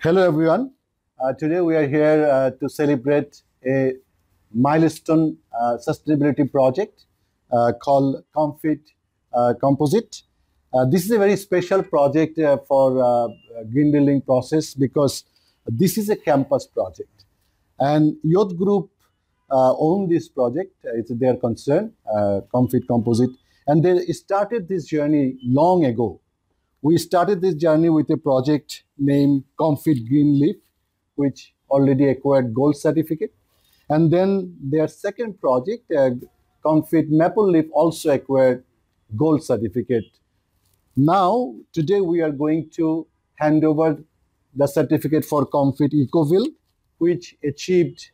Hello, everyone. Uh, today we are here uh, to celebrate a milestone uh, sustainability project uh, called Comfit uh, Composite. Uh, this is a very special project for green building process because this is a campus project, and Youth Group own this project. It's their concern, Comfit Composite, and they started this journey long ago we started this journey with a project named Comfit Greenleaf, which already acquired gold certificate. And then their second project, uh, Comfit Maple Leaf, also acquired gold certificate. Now, today we are going to hand over the certificate for Comfit Ecoville, which achieved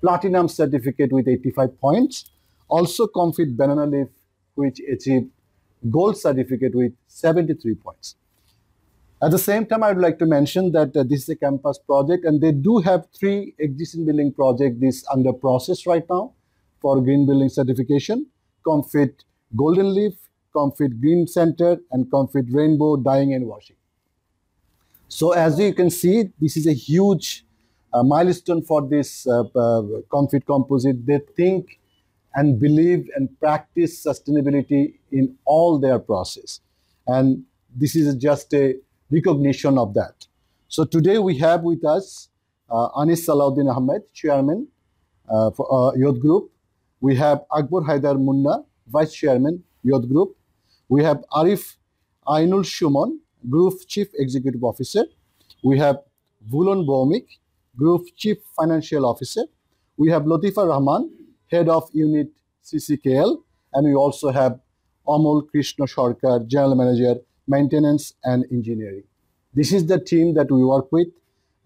platinum certificate with 85 points. Also Comfit Banana Leaf, which achieved gold certificate with 73 points. At the same time, I would like to mention that uh, this is a campus project, and they do have three existing building projects this under process right now for green building certification: Comfit Golden Leaf, Comfit Green Center, and Comfit Rainbow Dyeing and Washing. So, as you can see, this is a huge uh, milestone for this uh, uh Comfit composite. They think and believe and practice sustainability in all their process. And this is just a recognition of that. So today we have with us uh, Anis Salauddin Ahmed, Chairman uh, for uh, Youth Group. We have Akbar Haidar Munna, Vice Chairman, Youth Group. We have Arif Ainul Shuman, Group Chief Executive Officer. We have Vulon Bomik, Group Chief Financial Officer. We have Latifa Rahman, head of unit CCKL, and we also have Amol Krishna Sharkar, General Manager, Maintenance and Engineering. This is the team that we work with,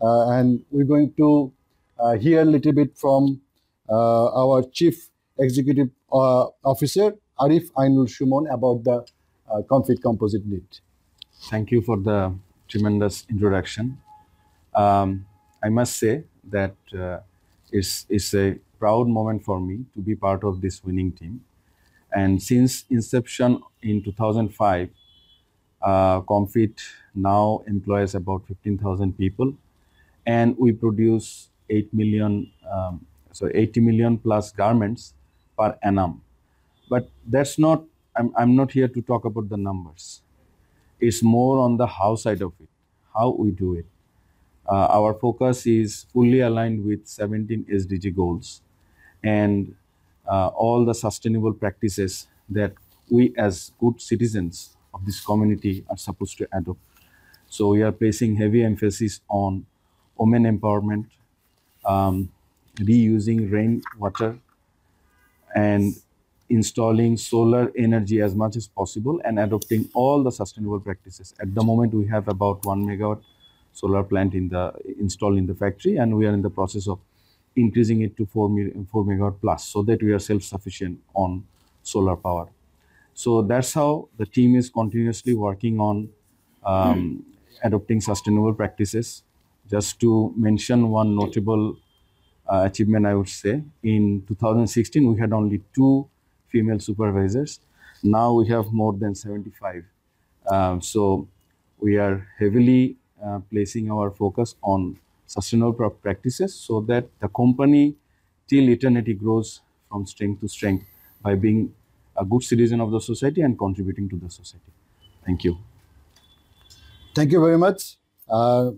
uh, and we're going to uh, hear a little bit from uh, our Chief Executive uh, Officer, Arif Ainul Shumon, about the uh, Composite Need. Thank you for the tremendous introduction. Um, I must say that uh, it's, it's a proud moment for me to be part of this winning team. And since inception in 2005, uh, Comfit now employs about 15,000 people, and we produce 8 million, um, so 80 million plus garments per annum. But that's not. I'm, I'm not here to talk about the numbers. It's more on the how side of it, how we do it. Uh, our focus is fully aligned with 17 SDG goals and uh, all the sustainable practices that we as good citizens of this community are supposed to adopt. So we are placing heavy emphasis on women empowerment, um, reusing rainwater, and installing solar energy as much as possible and adopting all the sustainable practices. At the moment, we have about one megawatt solar plant in the installed in the factory, and we are in the process of increasing it to 4, 4 megawatt plus so that we are self-sufficient on solar power. So that's how the team is continuously working on um, hmm. adopting sustainable practices. Just to mention one notable uh, achievement, I would say, in 2016, we had only two female supervisors. Now we have more than 75. Um, so we are heavily uh, placing our focus on sustainable practices so that the company till eternity grows from strength to strength by being a good citizen of the society and contributing to the society. Thank you. Thank you very much. Uh,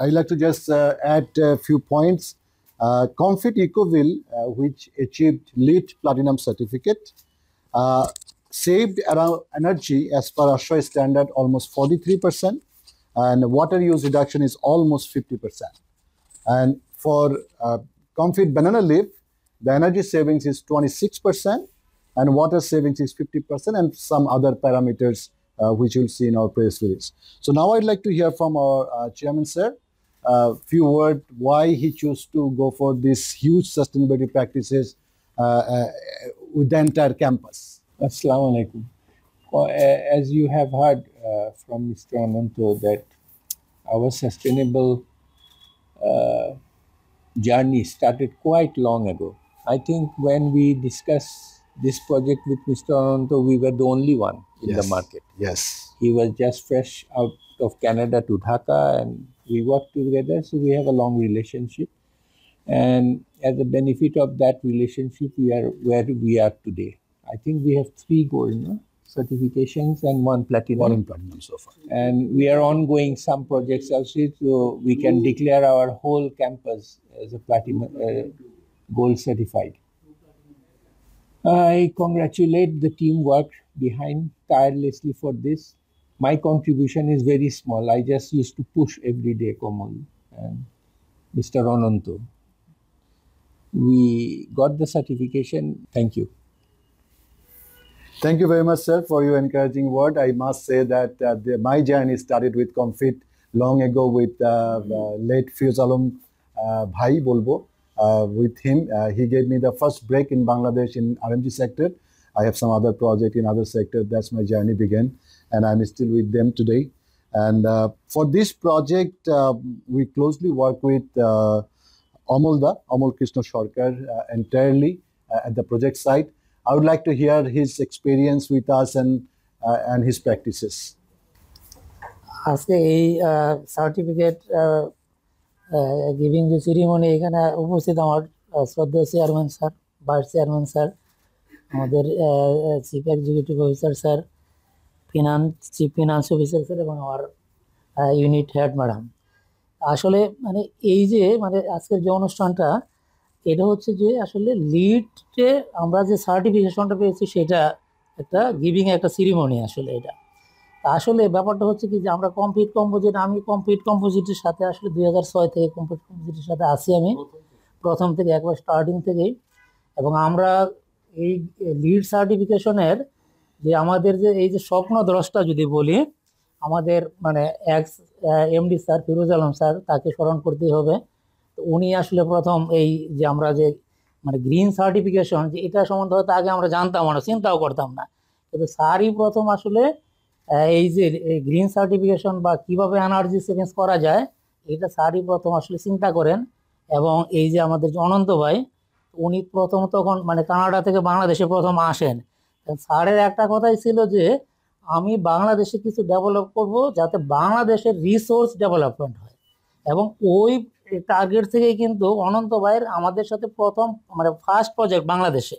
I'd like to just uh, add a few points. Uh, Comfit Ecoville, uh, which achieved LEED Platinum certificate, uh, saved around energy as per ASHRAE standard almost 43% and water use reduction is almost 50%. And for uh, comfit banana leaf, the energy savings is 26% and water savings is 50% and some other parameters uh, which you'll see in our press release. So now I'd like to hear from our uh, chairman, sir, a uh, few words why he chose to go for these huge sustainability practices uh, uh, with the entire campus. Assalamu alaikum. As you have heard uh, from Mr. Ananto that our sustainable uh, journey started quite long ago. I think when we discussed this project with Mr. Ananto, we were the only one in yes. the market. Yes. He was just fresh out of Canada to Dhaka and we worked together, so we have a long relationship. And as a benefit of that relationship, we are where we are today. I think we have three goals certifications and one platinum. One platinum so far. And we are ongoing some projects also, so we can declare our whole campus as a platinum uh, gold certified. I congratulate the teamwork behind tirelessly for this. My contribution is very small. I just used to push every day commonly. And Mr. Ronanto, we got the certification. Thank you. Thank you very much, sir, for your encouraging word. I must say that uh, the, my journey started with Confit long ago with uh, mm -hmm. uh, late Fiuz Alam uh, Bhai Bolbo. Uh, with him, uh, he gave me the first break in Bangladesh in RMG sector. I have some other project in other sector. That's my journey began, and I'm still with them today. And for this project, we closely work with Amol Da, Amal Krishna Sharkar entirely at the project site I would like to hear his experience with us and, uh, and his practices. আজকে এই certificate giving যে ceremony এখানে উপস্থিত আমার শ্রদ্ধা chairman sir vice chairman sir আমাদের chief executive officer sir finance chief finance officer sir এবং আমার ইউনিট হেড ম্যাডাম আসলে মানে এই যে মানে আজকের যে অনুষ্ঠানটা এটা হচ্ছে যে আসলে লিডে আমরা যে সার্টিফিকেশনটা পেয়েছি সেটা একটা গিভিং একটা সিরিমনি আসলে এটা আসলে ব্যাপারটা হচ্ছে কি যে আমরা কমপ্লিট কম্পোজিট আমি কমপ্লিট কম্পোজিটের সাথে আসলে দুই হাজার ছয় থেকে কমপ্লিট কম্পোজিটের সাথে আসি আমি প্রথম থেকে একবার স্টার্টিং থেকেই এবং আমরা এই লিড সার্টিফিকেশনের যে আমাদের যে এই যে স্বপ্ন দ্রষ্টা যদি বলি আমাদের মানে ex MD sir Firoz Alam sir তাকে স্মরণ করতেই হবে উনি আসলে প্রথম এই যে আমরা যে মানে গ্রিন সার্টিফিকেশন যে এটা সম্বন্ধে হয়তো আগে আমরা জানতাম না চিন্তাও করতাম না কিন্তু স্যারই প্রথম আসলে এই যে গ্রিন সার্টিফিকেশন বা কিভাবে এনার্জি সেভিংস করা যায় এটা স্যারই প্রথম আসলে চিন্তা করেন এবং এই যে আমাদের যে অনন্ত ভাই উনি প্রথম তখন মানে কানাডা থেকে বাংলাদেশে প্রথম আসেন স্যারের একটা কথাই ছিল যে আমি বাংলাদেশে কিছু ডেভেলপ করব যাতে বাংলাদেশের রিসোর্স ডেভেলপমেন্ট হয় এবং ওই টার্গেট থেকে কিন্তু অনন্ত ভাইয়ের আমাদের সাথে প্রথম মানে ফার্স্ট প্রজেক্ট বাংলাদেশে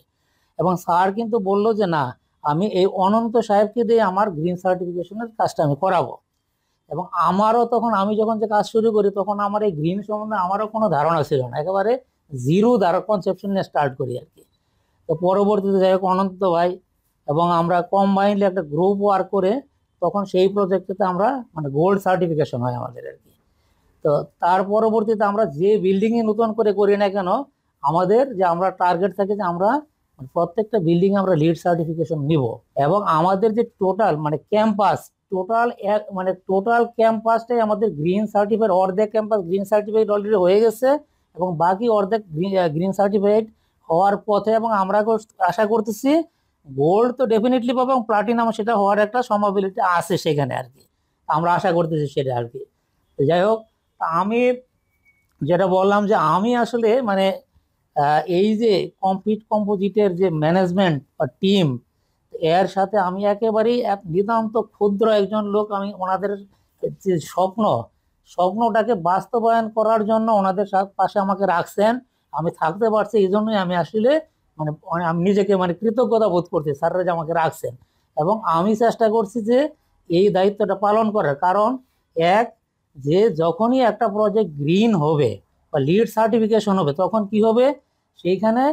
এবং স্যার কিন্তু বলল যে না আমি এই অনন্ত সাহেবকে দিয়ে আমার গ্রিন সার্টিফিকেশনের কাজটা আমি করাবো এবং আমারও তখন আমি যখন যে কাজ শুরু করি তখন আমার এই গ্রিন সম্বন্ধে আমারও কোনো ধারণা ছিল না একেবারে জিরো ধার কনসেপশন নিয়ে স্টার্ট করি আর কি তো পরবর্তীতে যাই হোক অনন্ত ভাই এবং আমরা কম্বাইনলি একটা গ্রুপ ওয়ার্ক করে তখন সেই প্রজেক্টটাতে আমরা মানে গোল্ড সার্টিফিকেশন হয় আমাদের আর কি তো তার পরবর্তীতে আমরা যে বিল্ডিংয়ে নতুন করে করি না কেন আমাদের যে আমরা টার্গেট থাকে যে আমরা প্রত্যেকটা বিল্ডিং আমরা লিড সার্টিফিকেশন নিব এবং আমাদের যে টোটাল মানে ক্যাম্পাস টোটাল এক মানে টোটাল ক্যাম্পাসটাই আমাদের গ্রিন সার্টিফাইড অর্ধেক ক্যাম্পাস গ্রিন সার্টিফাইড অলরেডি হয়ে গেছে এবং বাকি অর্ধেক গ্রিন সার্টিফাইড হওয়ার পথে এবং আমরা আশা করতেছি গোল্ড তো ডেফিনেটলি পাবো এবং প্লাটিনাম সেটা হওয়ার একটা সম্ভাবিলিটি আছে সেখানে আর কি আমরা আশা করতেছি সেটা আর কি যাই হোক আমি যেটা বললাম যে আমি আসলে মানে এই যে কম্পিট কম্পোজিটের যে ম্যানেজমেন্ট বা টিম এর সাথে আমি একেবারেই এক নিতান্ত ক্ষুদ্র একজন লোক আমি ওনাদের যে স্বপ্ন স্বপ্নটাকে বাস্তবায়ন করার জন্য ওনাদের পাশে আমাকে রাখছেন আমি থাকতে পারছি এই জন্যই আমি আসলে মানে, মানে আমি নিজেকে মানে কৃতজ্ঞতা বোধ করছি স্যাররা যে আমাকে রাখছেন এবং আমি চেষ্টা করছি যে এই দায়িত্বটা পালন করার কারণ এক যে যখনই একটা প্রজেক্ট গ্রিন হবে বা লিড সার্টিফিকেশন হবে তখন কি হবে সেইখানে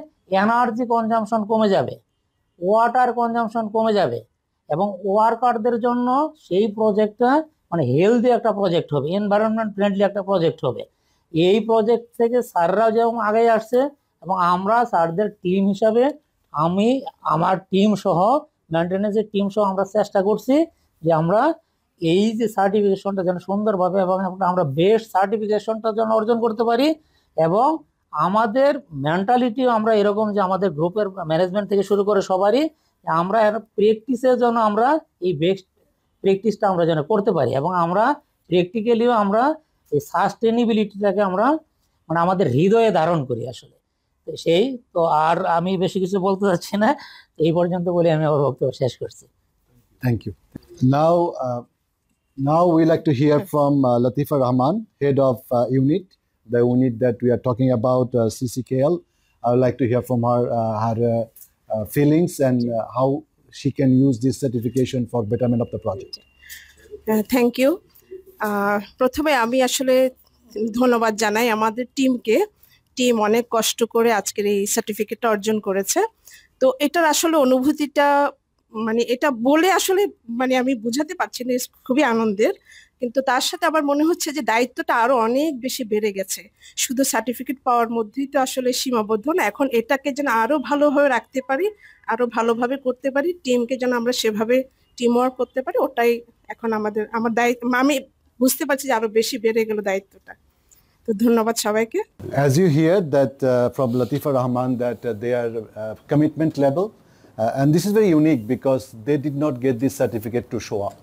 এনার্জি কনজামশন কমে যাবে ওয়াটার কনজামশন কমে যাবে এবং ওয়ার্কারদের জন্য সেই প্রজেক্টটা মানে হেলদি একটা প্রজেক্ট হবে এনভায়রনমেন্ট ফ্রেন্ডলি একটা প্রজেক্ট হবে এই প্রজেক্ট থেকে স্যাররাও যেমন আগে আসছে এবং আমরা স্যারদের টিম হিসাবে আমি আমার টিম সহ মেনটেন্সের টিম সহ আমরা চেষ্টা করছি যে আমরা এই যে সার্টিফিকেশনটা যেন সুন্দরভাবে এবং আমরা বেস্ট সার্টিফিকেশনটা যেন অর্জন করতে পারি এবং আমাদের মেন্টালিটিও আমরা এরকম যে আমাদের গ্রুপের ম্যানেজমেন্ট থেকে শুরু করে সবারই আমরা প্র্যাকটিসের জন্য আমরা এই বেস্ট প্র্যাকটিসটা আমরা যেন করতে পারি এবং আমরা প্র্যাকটিক্যালিও আমরা এই সাস্টেনেবিলিটিটাকে আমরা মানে আমাদের হৃদয়ে ধারণ করি আসলে তো সেই তো আর আমি বেশি কিছু বলতে চাচ্ছি না এই পর্যন্ত বলে আমি আমার বক্তব্য শেষ করছি thank you now Now we like to hear from uh, Latifa Rahman, head of uh, unit, the unit that we are talking about, uh, CCKL. I would like to hear from her uh, her uh, feelings and uh, how she can use this certification for betterment of the project. Uh, thank you প্রথমে আমি আসলে ধন্যবাদ জানাই আমাদের টিমকে team অনেক কষ্ট করে আজকের এই সার্টিফিকেটটা অর্জন করেছে তো এটার আসলে অনুভূতিটা মানে এটা বলে আসলে মানে আমি বুঝাতে পারছি না খুবই আনন্দের কিন্তু তার সাথে আমার মনে হচ্ছে যে দায়িত্বটা আরো অনেক বেশি বেড়ে গেছে শুধু সার্টিফিকেট পাওয়ার মধ্যেই তো আসলে সীমাবদ্ধ না এখন এটাকে যেন আরো ভালোভাবে রাখতে পারি আরো ভালোভাবে করতে পারি টিমকে যেন আমরা সেভাবে টিম ওয়ার্ক করতে পারি ওটাই এখন আমাদের আমার দায়িত্ব আমি বুঝতে পারছি যে আরো বেশি বেড়ে গেল দায়িত্বটা তো ধন্যবাদ সবাইকে as you hear that from Latifa Rahman that they are commitment level Uh, and this is very unique because they did not get this certificate to show up.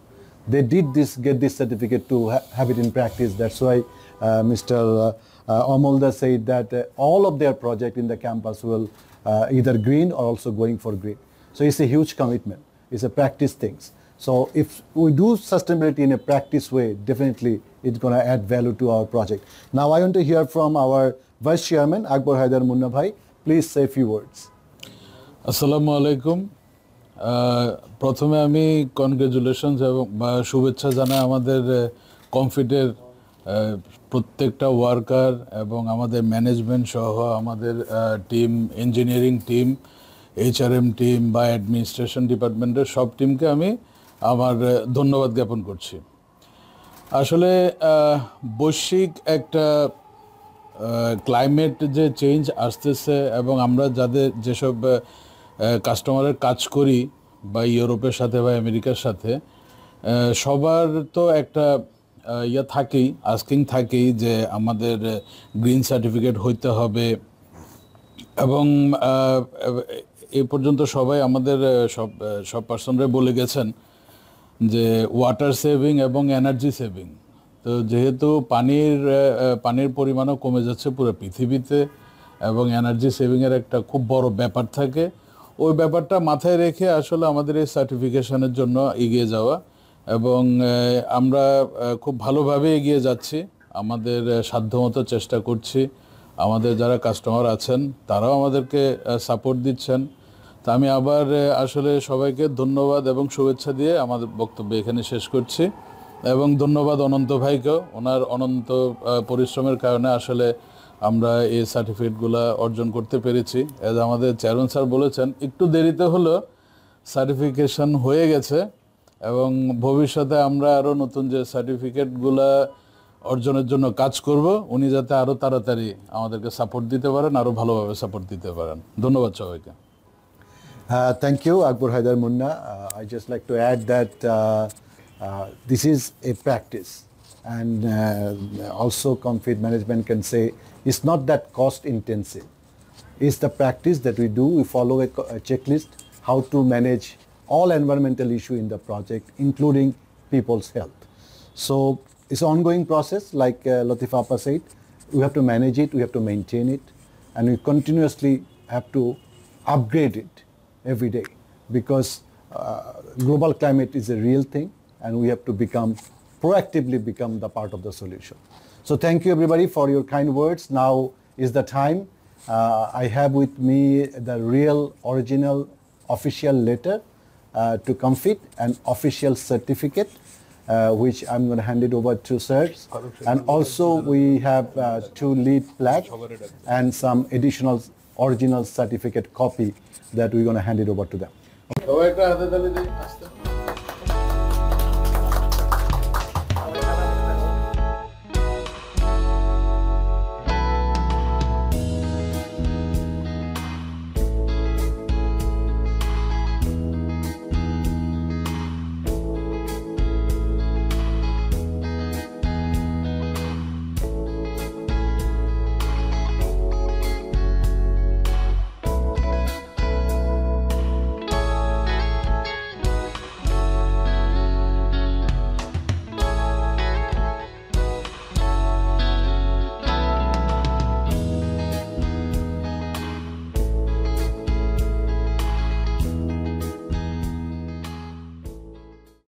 They did this get this certificate to ha have it in practice. That's why uh, Mr. Uh, said that uh, all of their project in the campus will uh, either green or also going for green. So it's a huge commitment. It's a practice things. So if we do sustainability in a practice way, definitely it's going to add value to our project. Now I want to hear from our Vice Chairman, Akbar Haidar Munna Please say a few words. আসসালামু আলাইকুম প্রথমে আমি congratulations এবং বা শুভেচ্ছা জানাই আমাদের কমফিটের প্রত্যেকটা ওয়ার্কার এবং আমাদের ম্যানেজমেন্ট সহ আমাদের team engineering team HRM team বা অ্যাডমিনিস্ট্রেশন ডিপার্টমেন্টের সব টিমকে আমি আমার ধন্যবাদ জ্ঞাপন করছি আসলে বৈশ্বিক একটা ক্লাইমেট যে চেঞ্জ আসতেছে এবং আমরা যাদের যেসব কাস্টমারের কাজ করি বা ইউরোপের সাথে বা আমেরিকার সাথে সবার তো একটা ইয়া থাকেই আস্কিং থাকেই যে আমাদের গ্রিন সার্টিফিকেট হইতে হবে এবং এ পর্যন্ত সবাই আমাদের সব সব পার্সনরা বলে গেছেন যে ওয়াটার সেভিং এবং এনার্জি সেভিং তো যেহেতু পানির পানির পরিমাণও কমে যাচ্ছে পুরো পৃথিবীতে এবং এনার্জি সেভিংয়ের একটা খুব বড় ব্যাপার থাকে ওই ব্যাপারটা মাথায় রেখে আসলে আমাদের এই সার্টিফিকেশনের জন্য এগিয়ে যাওয়া এবং আমরা খুব ভালোভাবে এগিয়ে যাচ্ছি আমাদের সাধ্যমতো চেষ্টা করছি আমাদের যারা কাস্টমার আছেন তারাও আমাদেরকে সাপোর্ট দিচ্ছেন তা আমি আবার আসলে সবাইকে ধন্যবাদ এবং শুভেচ্ছা দিয়ে আমাদের বক্তব্য এখানে শেষ করছি এবং ধন্যবাদ অনন্ত ভাইকেও ওনার অনন্ত পরিশ্রমের কারণে আসলে আমরা এই সার্টিফিকেটগুলো অর্জন করতে পেরেছি এজ আমাদের চেয়ারম্যান স্যার বলেছেন একটু দেরিতে হলো সার্টিফিকেশন হয়ে গেছে এবং ভবিষ্যতে আমরা আরও নতুন যে সার্টিফিকেটগুলো অর্জনের জন্য কাজ করব উনি যাতে আরও তাড়াতাড়ি আমাদেরকে সাপোর্ট দিতে পারেন আরও ভালোভাবে সাপোর্ট দিতে পারেন ধন্যবাদ সবাইকে thank you Akbar Haider Munna I just like to add that this is a practice and also also management can say It's not that cost intensive. It's the practice that we do. We follow a, a checklist how to manage all environmental issue in the project, including people's health. So it's an ongoing process, like uh, Latifapa said. We have to manage it, we have to maintain it, and we continuously have to upgrade it every day because uh, global climate is a real thing and we have to become proactively become the part of the solution. So thank you everybody for your kind words. Now is the time. Uh, I have with me the real original official letter uh, to Comfit and official certificate uh, which I'm going to hand it over to sir. And also we have uh, two lead plaque and some additional original certificate copy that we're going to hand it over to them. Okay.